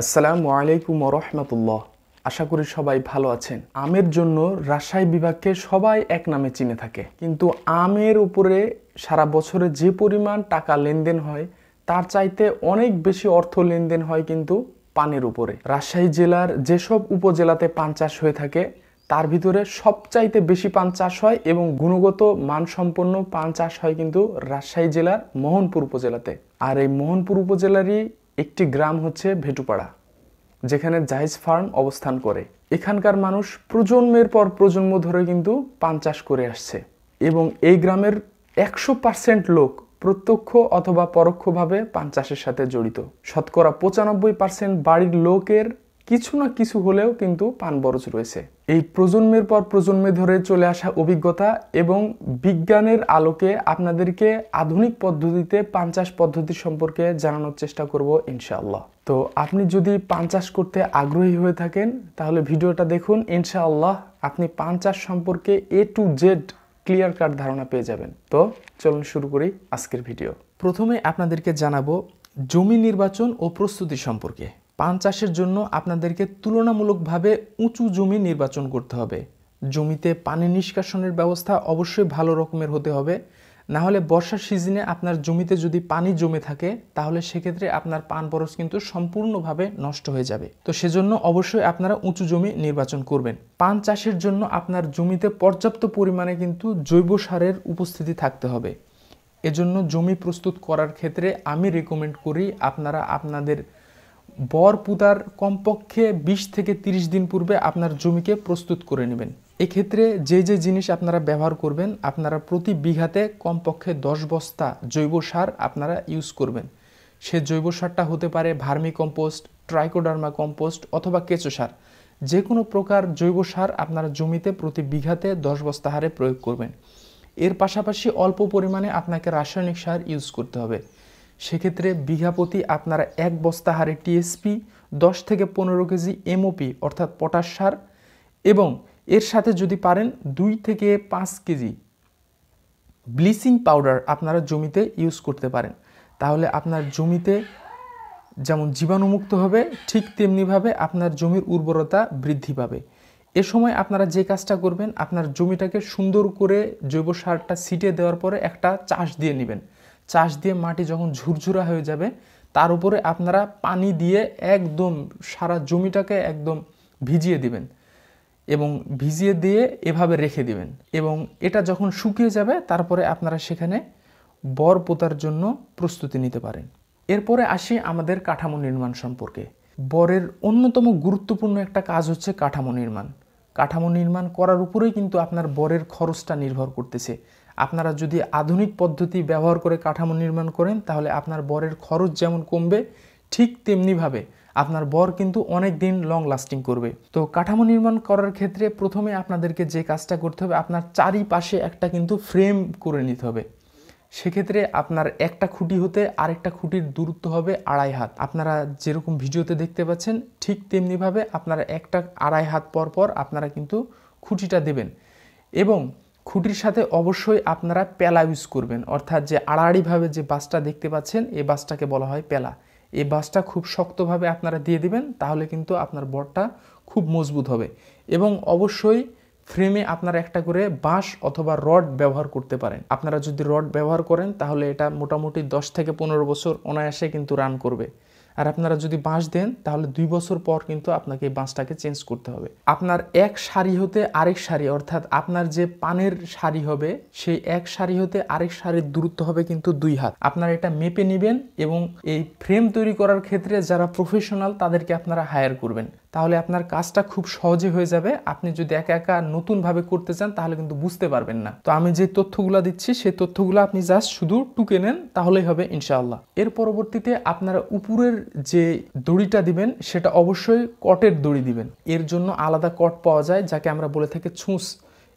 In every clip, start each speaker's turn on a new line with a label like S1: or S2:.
S1: আসসালামু আলাইকুম রহমতুল্লাহ আশা করি সবাই ভালো আছেন আমের জন্য রাজশাহী বিভাগকে সবাই এক নামে চিনে থাকে কিন্তু আমের উপরে সারা বছরে যে পরিমাণ টাকা লেনদেন হয় তার চাইতে অনেক বেশি অর্থ লেনদেন হয় কিন্তু পানের উপরে রাজশাহী জেলার যেসব উপজেলাতে পান চাষ হয়ে থাকে তার ভিতরে সবচাইতে বেশি পান চাষ হয় এবং গুণগত মানসম্পন্ন পান চাষ হয় কিন্তু রাজশাহী জেলার মোহনপুর উপজেলাতে আর এই মোহনপুর উপজেলারই একটি গ্রাম হচ্ছে ভেটুপাড়া যেখানে জাহেজ ফার্ম অবস্থান করে এখানকার মানুষ প্রজন্মের পর প্রজন্ম ধরে কিন্তু পান চাষ করে আসছে এবং এই গ্রামের একশো পার্সেন্ট লোক প্রত্যক্ষ অথবা পরোক্ষভাবে পান চাষের সাথে জড়িত শতকরা পঁচানব্বই পার্সেন্ট বাড়ির লোকের কিছু না কিছু হলেও কিন্তু পান বরজ রয়েছে এই প্রজন্মের পর প্রজন্মে ধরে চলে আসা অভিজ্ঞতা এবং বিজ্ঞানের আলোকে আপনাদেরকে আধুনিক পদ্ধতিতে পান চাষ পদ্ধতি সম্পর্কে জানানোর চেষ্টা করব ইনশাআল্লাহ তো আপনি যদি পান চাষ করতে আগ্রহী হয়ে থাকেন তাহলে ভিডিওটা দেখুন ইনশাআল্লাহ আপনি পান চাষ সম্পর্কে A to Z clear cut ধারণা পেয়ে যাবেন তো চলুন শুরু করি আজকের ভিডিও প্রথমে আপনাদেরকে জানাবো জমি নির্বাচন ও প্রস্তুতি সম্পর্কে পান চাষের জন্য আপনাদেরকে তুলনামূলকভাবে উঁচু জমি নির্বাচন করতে হবে জমিতে পানি নিষ্কাশনের ব্যবস্থা অবশ্যই ভালো রকমের হতে হবে না হলে বর্ষার সিজনে আপনার জমিতে যদি পানি জমে থাকে তাহলে সেক্ষেত্রে আপনার পান বরস কিন্তু সম্পূর্ণভাবে নষ্ট হয়ে যাবে তো সেজন্য অবশ্যই আপনারা উঁচু জমি নির্বাচন করবেন পান চাষের জন্য আপনার জমিতে পর্যাপ্ত পরিমাণে কিন্তু জৈব সারের উপস্থিতি থাকতে হবে এজন্য জমি প্রস্তুত করার ক্ষেত্রে আমি রেকমেন্ড করি আপনারা আপনাদের বর পুতার কমপক্ষে ২০ থেকে ৩০ দিন পূর্বে আপনার জমিকে প্রস্তুত করে নেবেন এক্ষেত্রে যে যে জিনিস আপনারা ব্যবহার করবেন আপনারা প্রতি বিঘাতে কমপক্ষে দশ বস্তা জৈব সার আপনারা ইউজ করবেন সে জৈব সারটা হতে পারে ভার্মি কম্পোস্ট ট্রাইকোডার্মা কম্পোস্ট অথবা কেঁচো সার যে কোনো প্রকার জৈব সার আপনারা জমিতে প্রতি বিঘাতে দশ বস্তা হারে প্রয়োগ করবেন এর পাশাপাশি অল্প পরিমাণে আপনাকে রাসায়নিক সার ইউজ করতে হবে সেক্ষেত্রে বিঘাপতি আপনারা এক বস্তা হারে টিএসপি দশ থেকে পনেরো কেজি এমওপি অর্থাৎ পটাশ সার এবং এর সাথে যদি পারেন দুই থেকে পাঁচ কেজি ব্লিচিং পাউডার আপনারা জমিতে ইউজ করতে পারেন তাহলে আপনার জমিতে যেমন জীবাণুমুক্ত হবে ঠিক তেমনিভাবে আপনার জমির উর্বরতা বৃদ্ধি পাবে এ সময় আপনারা যে কাজটা করবেন আপনার জমিটাকে সুন্দর করে জৈব সারটা ছিটিয়ে দেওয়ার পরে একটা চাষ দিয়ে নেবেন চাষ দিয়ে মাটি যখন ঝুরঝুরা হয়ে যাবে তার উপরে আপনারা পানি দিয়ে একদম সারা জমিটাকে একদম ভিজিয়ে দিবেন এবং ভিজিয়ে দিয়ে এভাবে রেখে দিবেন এবং এটা যখন শুকিয়ে যাবে তারপরে আপনারা সেখানে বর পোতার জন্য প্রস্তুতি নিতে পারেন এরপরে আসি আমাদের কাঠামো নির্মাণ সম্পর্কে বরের অন্যতম গুরুত্বপূর্ণ একটা কাজ হচ্ছে কাঠামো নির্মাণ কাঠামো নির্মাণ করার উপরেই কিন্তু আপনার বরের খরচটা নির্ভর করতেছে আপনারা যদি আধুনিক পদ্ধতি ব্যবহার করে কাঠামো নির্মাণ করেন তাহলে আপনার বরের খরচ যেমন কমবে ঠিক তেমনিভাবে আপনার বর কিন্তু অনেক দিন লং লাস্টিং করবে তো কাঠামো নির্মাণ করার ক্ষেত্রে প্রথমে আপনাদেরকে যে কাজটা করতে হবে আপনার চারিপাশে একটা কিন্তু ফ্রেম করে নিতে হবে সেক্ষেত্রে আপনার একটা খুঁটি হতে আরেকটা খুঁটির দূরত্ব হবে আড়াই হাত আপনারা যেরকম ভিডিওতে দেখতে পাচ্ছেন ঠিক তেমনিভাবে আপনারা একটা আড়াই হাত পর পর আপনারা কিন্তু খুঁটিটা দেবেন এবং খুঁটির সাথে অবশ্যই আপনারা পেলা ইউজ করবেন অর্থাৎ যে আড়াআড়িভাবে যে বাসটা দেখতে পাচ্ছেন এই বাসটাকে বলা হয় পেলা এই বাসটা খুব শক্তভাবে আপনারা দিয়ে দিবেন তাহলে কিন্তু আপনার বটটা খুব মজবুত হবে এবং অবশ্যই ফ্রেমে আপনারা একটা করে বাঁশ অথবা রড ব্যবহার করতে পারেন আপনারা যদি রড ব্যবহার করেন তাহলে এটা মোটামুটি দশ থেকে পনেরো বছর অনায়াসে কিন্তু রান করবে আর আপনারা যদি বাঁশ দেন তাহলে দুই বছর পর কিন্তু আপনাকে এই বাঁশটাকে চেঞ্জ করতে হবে আপনার এক শাড়ি হতে আরেক শাড়ি অর্থাৎ আপনার যে পানের শাড়ি হবে সেই এক শাড়ি হতে আরেক শাড়ির দূরত্ব হবে কিন্তু দুই হাত আপনারা এটা মেপে নেবেন এবং এই ফ্রেম তৈরি করার ক্ষেত্রে যারা প্রফেশনাল তাদেরকে আপনারা হায়ার করবেন তাহলে আপনার কাজটা খুব সহজে হয়ে যাবে আপনি যদি একা একা নতুনভাবে করতে চান তাহলে কিন্তু বুঝতে পারবেন না তো আমি যে তথ্যগুলো দিচ্ছি সেই তথ্যগুলো আপনি জাস্ট শুধু টুকে নেন তাহলেই হবে ইনশাআল্লাহ এর পরবর্তীতে আপনারা উপরের যে দড়িটা দিবেন সেটা অবশ্যই কটের দড়ি দিবেন এর জন্য আলাদা কট পাওয়া যায় যাকে আমরা বলে থাকি ছুঁচ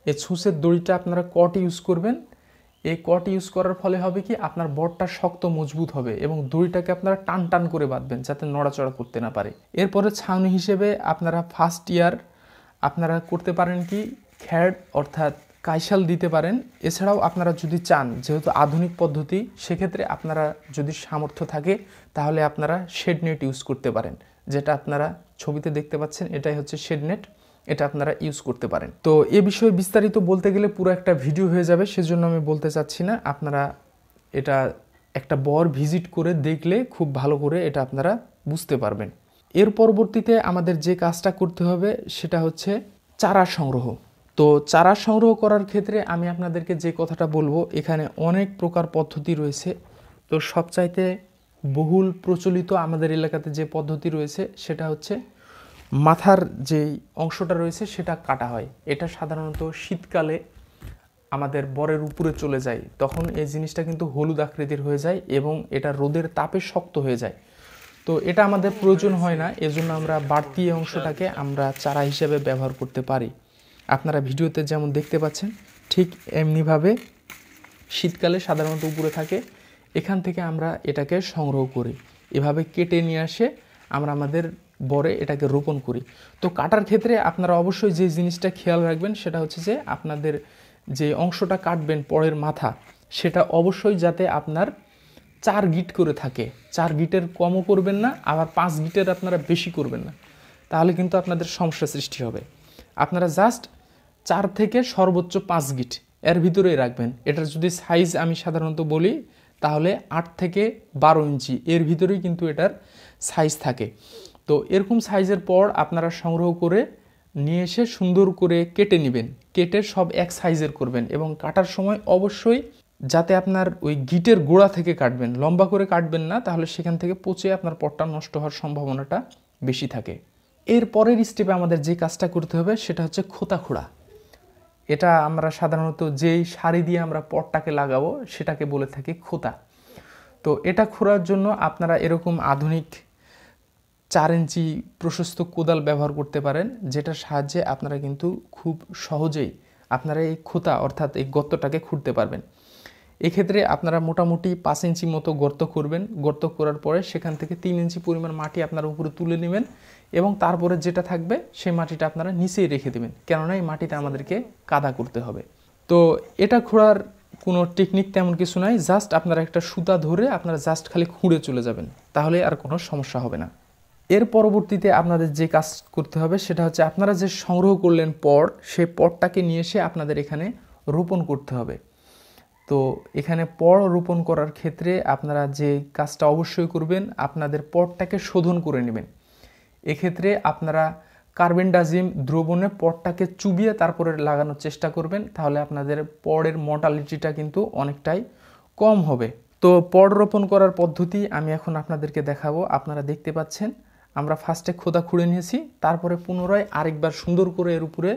S1: এই ছুঁচের দড়িটা আপনারা কট ইউজ করবেন এই কট ইউজ করার ফলে হবে কি আপনার বটটা শক্ত মজবুত হবে এবং দড়িটাকে আপনারা টান টান করে বাঁধবেন যাতে নড়াচড়া করতে না পারে এরপরে ছাউনি হিসেবে আপনারা ফার্স্ট ইয়ার আপনারা করতে পারেন কি খ্যাড অর্থাৎ কাইশাল দিতে পারেন এছাড়াও আপনারা যদি চান যেহেতু আধুনিক পদ্ধতি সেক্ষেত্রে আপনারা যদি সামর্থ্য থাকে তাহলে আপনারা শেডনেট ইউজ করতে পারেন যেটা আপনারা ছবিতে দেখতে পাচ্ছেন এটাই হচ্ছে শেডনেট নেট এটা আপনারা ইউজ করতে পারেন তো এ বিষয়ে বিস্তারিত বলতে গেলে পুরো একটা ভিডিও হয়ে যাবে সেজন্য আমি বলতে চাচ্ছি না আপনারা এটা একটা বর ভিজিট করে দেখলে খুব ভালো করে এটা আপনারা বুঝতে পারবেন এর পরবর্তীতে আমাদের যে কাজটা করতে হবে সেটা হচ্ছে চারা সংগ্রহ তো চারা সংগ্রহ করার ক্ষেত্রে আমি আপনাদেরকে যে কথাটা বলবো এখানে অনেক প্রকার পদ্ধতি রয়েছে তো সবচাইতে বহুল প্রচলিত আমাদের এলাকাতে যে পদ্ধতি রয়েছে সেটা হচ্ছে মাথার যে অংশটা রয়েছে সেটা কাটা হয় এটা সাধারণত শীতকালে আমাদের বরের উপরে চলে যায় তখন এই জিনিসটা কিন্তু হলুদ আকৃতির হয়ে যায় এবং এটা রোদের তাপে শক্ত হয়ে যায় তো এটা আমাদের প্রয়োজন হয় না এজন্য আমরা বাড়তি অংশটাকে আমরা চারা হিসেবে ব্যবহার করতে পারি আপনারা ভিডিওতে যেমন দেখতে পাচ্ছেন ঠিক এমনিভাবে শীতকালে সাধারণত উপরে থাকে এখান থেকে আমরা এটাকে সংগ্রহ করি এভাবে কেটে নিয়ে আসে আমরা আমাদের বরে এটাকে রোপণ করি তো কাটার ক্ষেত্রে আপনারা অবশ্যই যে জিনিসটা খেয়াল রাখবেন সেটা হচ্ছে যে আপনাদের যে অংশটা কাটবেন পরের মাথা সেটা অবশ্যই যাতে আপনার চার গিট করে থাকে চার গিটের কমও করবেন না আবার পাঁচ গিটের আপনারা বেশি করবেন না তাহলে কিন্তু আপনাদের সমস্যা সৃষ্টি হবে আপনারা জাস্ট চার থেকে সর্বোচ্চ পাঁচ গিট এর ভিতরেই রাখবেন এটার যদি সাইজ আমি সাধারণত বলি তাহলে আট থেকে বারো ইঞ্চি এর ভিতরেই কিন্তু এটার সাইজ থাকে তো এরকম সাইজের পর আপনারা সংগ্রহ করে নিয়ে এসে সুন্দর করে কেটে নেবেন কেটে সব এক সাইজের করবেন এবং কাটার সময় অবশ্যই যাতে আপনার ওই গিটের গোড়া থেকে কাটবেন লম্বা করে কাটবেন না তাহলে সেখান থেকে পচে আপনার পটটা নষ্ট হওয়ার সম্ভাবনাটা বেশি থাকে এর পরের স্টেপে আমাদের যে কাজটা করতে হবে সেটা হচ্ছে খোতা খোড়া এটা আমরা সাধারণত যেই শাড়ি দিয়ে আমরা পটটাকে লাগাবো সেটাকে বলে থাকি খোতা তো এটা খোঁড়ার জন্য আপনারা এরকম আধুনিক চার ইঞ্চি প্রশস্ত কোদাল ব্যবহার করতে পারেন যেটার সাহায্যে আপনারা কিন্তু খুব সহজেই আপনারা এই খোতা অর্থাৎ এই গর্তটাকে খুঁড়তে পারবেন এক্ষেত্রে আপনারা মোটামুটি পাঁচ ইঞ্চি মতো গর্ত করবেন গর্ত করার পরে সেখান থেকে তিন ইঞ্চি পরিমাণ মাটি আপনারা উপরে তুলে নেবেন এবং তারপরে যেটা থাকবে সেই মাটিটা আপনারা নিচেই রেখে দেবেন কেননা এই মাটিতে আমাদেরকে কাদা করতে হবে তো এটা খোঁড়ার কোনো টেকনিক তেমন কিছু নাই জাস্ট আপনারা একটা সুতা ধরে আপনারা জাস্ট খালি খুঁড়ে চলে যাবেন তাহলে আর কোনো সমস্যা হবে না এর পরবর্তীতে আপনাদের যে কাজ করতে হবে সেটা হচ্ছে আপনারা যে সংগ্রহ করলেন পট সেই পটটাকে নিয়ে এসে আপনাদের এখানে রোপণ করতে হবে তো এখানে পর রোপণ করার ক্ষেত্রে আপনারা যে কাজটা অবশ্যই করবেন আপনাদের পটটাকে শোধন করে নেবেন এক্ষেত্রে আপনারা ডাজিম দ্রবণে পটটাকে চুবিয়ে তারপরে লাগানোর চেষ্টা করবেন তাহলে আপনাদের পরের মর্টালিটিটা কিন্তু অনেকটাই কম হবে তো পড রোপণ করার পদ্ধতি আমি এখন আপনাদেরকে দেখাবো আপনারা দেখতে পাচ্ছেন আমরা ফার্স্টে খোদা খুঁড়ে নিয়েছি তারপরে পুনরায় আরেকবার সুন্দর করে এর উপরে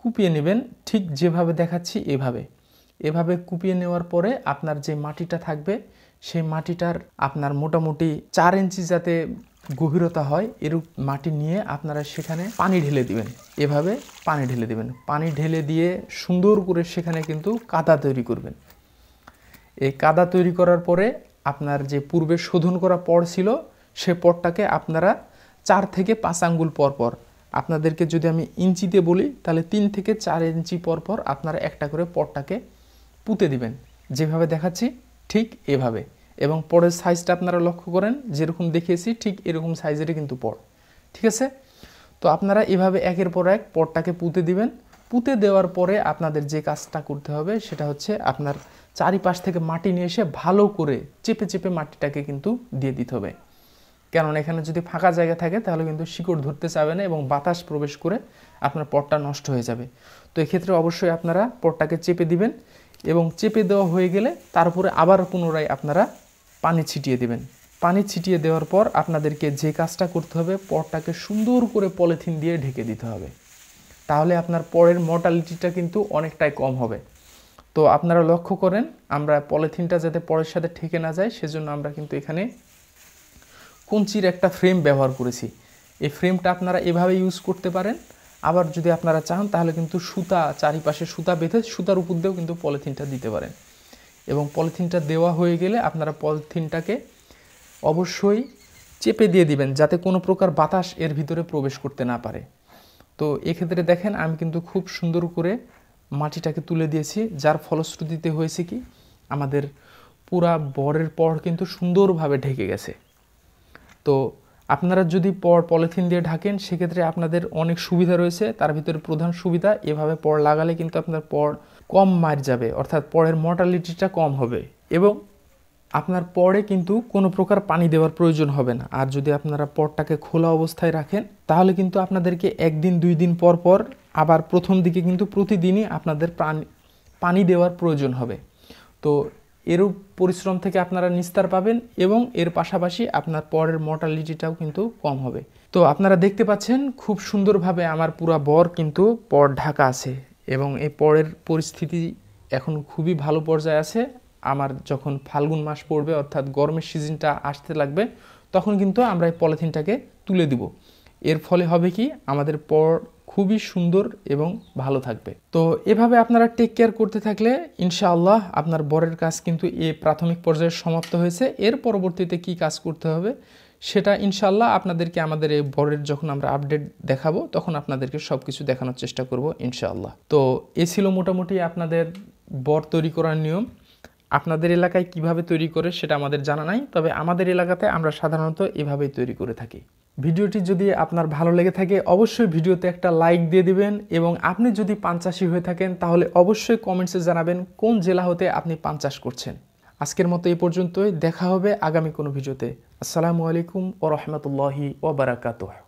S1: কুপিয়ে নেবেন ঠিক যেভাবে দেখাচ্ছি এভাবে এভাবে কুপিয়ে নেওয়ার পরে আপনার যে মাটিটা থাকবে সেই মাটিটার আপনার মোটামুটি চার ইঞ্চি যাতে গভীরতা হয় এরূপ মাটি নিয়ে আপনারা সেখানে পানি ঢেলে দিবেন এভাবে পানি ঢেলে দিবেন পানি ঢেলে দিয়ে সুন্দর করে সেখানে কিন্তু কাদা তৈরি করবেন এই কাদা তৈরি করার পরে আপনার যে পূর্বে শোধন করা পড় ছিল সে পরটাকে আপনারা চার থেকে পাঁচ আঙ্গুল পরপর আপনাদেরকে যদি আমি ইঞ্চিতে বলি তাহলে তিন থেকে চার ইঞ্চি পরপর আপনারা একটা করে পরটাকে পুঁতে দিবেন যেভাবে দেখাচ্ছি ঠিক এভাবে এবং পরের সাইজটা আপনারা লক্ষ্য করেন যেরকম দেখিয়েছি ঠিক এরকম সাইজেরই কিন্তু পর ঠিক আছে তো আপনারা এভাবে একের পর এক পরটাকে পুঁতে দিবেন পুঁতে দেওয়ার পরে আপনাদের যে কাজটা করতে হবে সেটা হচ্ছে আপনার চারিপাশ থেকে মাটি নিয়ে এসে ভালো করে চেপে চেপে মাটিটাকে কিন্তু দিয়ে দিতে হবে কারণ এখানে যদি ফাঁকা জায়গা থাকে তাহলে কিন্তু শিকড় ধরতে চাবে না এবং বাতাস প্রবেশ করে আপনার পটটা নষ্ট হয়ে যাবে তো এক্ষেত্রে অবশ্যই আপনারা পটটাকে চেপে দিবেন এবং চেপে দেওয়া হয়ে গেলে তারপরে আবার পুনরায় আপনারা পানি ছিটিয়ে দেবেন পানি ছিটিয়ে দেওয়ার পর আপনাদেরকে যে কাজটা করতে হবে পটটাকে সুন্দর করে পলিথিন দিয়ে ঢেকে দিতে হবে তাহলে আপনার পরের মর্টালিটিটা কিন্তু অনেকটাই কম হবে তো আপনারা লক্ষ্য করেন আমরা পলিথিনটা যাতে পরের সাথে ঠেকে না যায় সেজন্য আমরা কিন্তু এখানে কুঞ্চির একটা ফ্রেম ব্যবহার করেছি এই ফ্রেমটা আপনারা এভাবে ইউজ করতে পারেন আবার যদি আপনারা চান তাহলে কিন্তু সুতা চারিপাশে সুতা বেঁধে সুতার উপর দিয়েও কিন্তু পলিথিনটা দিতে পারেন এবং পলিথিনটা দেওয়া হয়ে গেলে আপনারা পলিথিনটাকে অবশ্যই চেপে দিয়ে দিবেন যাতে কোনো প্রকার বাতাস এর ভিতরে প্রবেশ করতে না পারে তো এক্ষেত্রে দেখেন আমি কিন্তু খুব সুন্দর করে মাটিটাকে তুলে দিয়েছি যার ফলশ্রুতিতে হয়েছে কি আমাদের পুরা বরের পর কিন্তু সুন্দরভাবে ঢেকে গেছে তো আপনারা যদি পর পলিথিন দিয়ে ঢাকেন সেক্ষেত্রে আপনাদের অনেক সুবিধা রয়েছে তার ভিতরে প্রধান সুবিধা এভাবে পর লাগালে কিন্তু আপনার পর কম মার যাবে অর্থাৎ পরের মর্টালিটিটা কম হবে এবং আপনার পরে কিন্তু কোনো প্রকার পানি দেওয়ার প্রয়োজন হবে না আর যদি আপনারা পরটাকে খোলা অবস্থায় রাখেন তাহলে কিন্তু আপনাদেরকে একদিন দুই দিন পর পর আবার প্রথম দিকে কিন্তু প্রতিদিনই আপনাদের পানি পানি দেওয়ার প্রয়োজন হবে তো এরূপ পরিশ্রম থেকে আপনারা নিস্তার পাবেন এবং এর পাশাপাশি আপনার পরের মর্টালিটিটাও কিন্তু কম হবে তো আপনারা দেখতে পাচ্ছেন খুব সুন্দরভাবে আমার পুরা বর কিন্তু পর ঢাকা আছে এবং এই পরের পরিস্থিতি এখন খুবই ভালো পর্যায়ে আছে আমার যখন ফাল্গুন মাস পড়বে অর্থাৎ গরমের সিজনটা আসতে লাগবে তখন কিন্তু আমরা এই পলিথিনটাকে তুলে দিব এর ফলে হবে কি আমাদের পর খুবই সুন্দর এবং ভালো থাকবে তো এভাবে আপনারা টেক কেয়ার করতে থাকলে ইনশাআল্লাহ আপনার বরের কাজ কিন্তু এ প্রাথমিক পর্যায়ে সমাপ্ত হয়েছে এর পরবর্তীতে কি কাজ করতে হবে সেটা ইনশাল্লাহ আপনাদেরকে আমাদের এই বরের যখন আমরা আপডেট দেখাবো তখন আপনাদেরকে সব কিছু দেখানোর চেষ্টা করব ইনশাআল্লাহ তো এ ছিল মোটামুটি আপনাদের বর তৈরি করার নিয়ম আপনাদের এলাকায় কিভাবে তৈরি করে সেটা আমাদের জানা নাই তবে আমাদের এলাকাতে আমরা সাধারণত এভাবেই তৈরি করে থাকি ভিডিওটি যদি আপনার ভালো লেগে থাকে অবশ্যই ভিডিওতে একটা লাইক দিয়ে দিবেন এবং আপনি যদি পান চাষি হয়ে থাকেন তাহলে অবশ্যই কমেন্টসে জানাবেন কোন জেলা হতে আপনি পান চাষ করছেন আজকের মতো এই পর্যন্তই দেখা হবে আগামী কোনো ভিডিওতে আসসালামু আলাইকুম ও রহমতুল্লাহি ওবরাকাতুহ